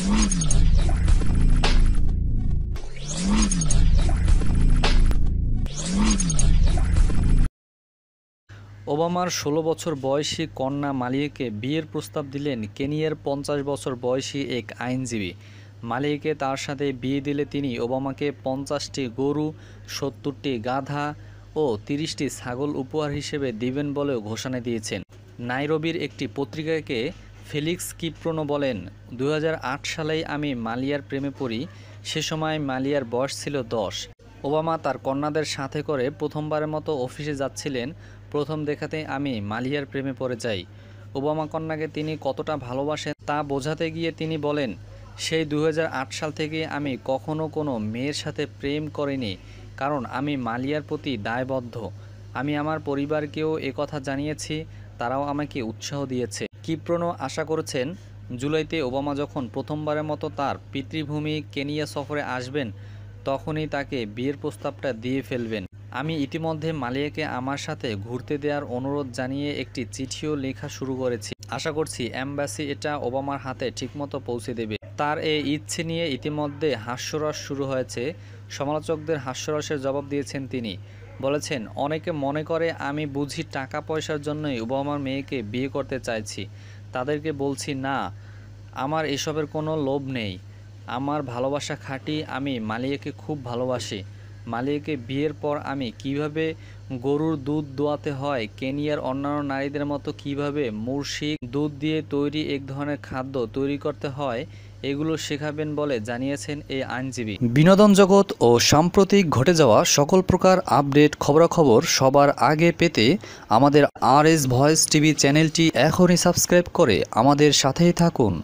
ওবামার ১৬ বছর বয়সী কন্যা মালিয়াকে বিয়ের প্রস্তাব দিলেন কেনিয়ার পঞ্চাশ বছর বয়সী এক আইনজীবী মালিয়াকে তার সাথে বিয়ে দিলে তিনি ওবামাকে পঞ্চাশটি গরু সত্তরটি গাধা ও তিরিশটি ছাগল উপহার হিসেবে দিবেন বলেও ঘোষণা দিয়েছেন নাইরবির একটি পত্রিকাকে ফেলিক্স কিপ্রোনো বলেন দু সালেই আমি মালিয়ার প্রেমে পড়ি সে সময় মালিয়ার বয়স ছিল দশ ওবামা তার কন্যাদের সাথে করে প্রথমবারের মতো অফিসে যাচ্ছিলেন প্রথম দেখাতে আমি মালিয়ার প্রেমে পড়ে যাই ওবামা কন্যাকে তিনি কতটা ভালোবাসেন তা বোঝাতে গিয়ে তিনি বলেন সেই দু সাল থেকে আমি কখনো কোনো মেয়ের সাথে প্রেম করিনি কারণ আমি মালিয়ার প্রতি দায়বদ্ধ আমি আমার পরিবারকেও কথা জানিয়েছি তারাও আমাকে উৎসাহ দিয়েছে কিপ্রনো আশা করছেন জুলাইতে ওবামা যখন প্রথমবারের মতো তার পিতৃভূমি কেনিয়া সফরে আসবেন তখনই তাকে বিয়ের প্রস্তাবটা দিয়ে ফেলবেন আমি ইতিমধ্যে মালিয়াকে আমার সাথে ঘুরতে দেওয়ার অনুরোধ জানিয়ে একটি চিঠিও লেখা শুরু করেছি আশা করছি অ্যাম্বাসি এটা ওবামার হাতে ঠিকমতো পৌঁছে দেবে তার এই ইচ্ছে নিয়ে ইতিমধ্যে হাস্যরস শুরু হয়েছে সমালোচকদের হাস্যরসের জবাব দিয়েছেন তিনি বলেছেন অনেকে মনে করে আমি বুঝি টাকা পয়সার জন্যই ওবামার মেয়েকে বিয়ে করতে চাইছি তাদেরকে বলছি না আমার এসবের কোনো লোভ নেই আমার ভালোবাসা খাটি আমি মালিয়াকে খুব ভালোবাসি মালিয়াকে বিয়ের পর আমি কিভাবে গরুর দুধ দোয়াতে হয় কেনিয়ার অন্যান্য নারীদের মতো কিভাবে মুর্শিক দুধ দিয়ে তৈরি এক ধরনের খাদ্য তৈরি করতে হয় এগুলো শেখাবেন বলে জানিয়েছেন এই আইনজীবী বিনোদন জগৎ ও সাম্প্রতিক ঘটে যাওয়া সকল প্রকার আপডেট খবরাখবর সবার আগে পেতে আমাদের আর এস ভয়েস টিভি চ্যানেলটি এখনই সাবস্ক্রাইব করে আমাদের সাথেই থাকুন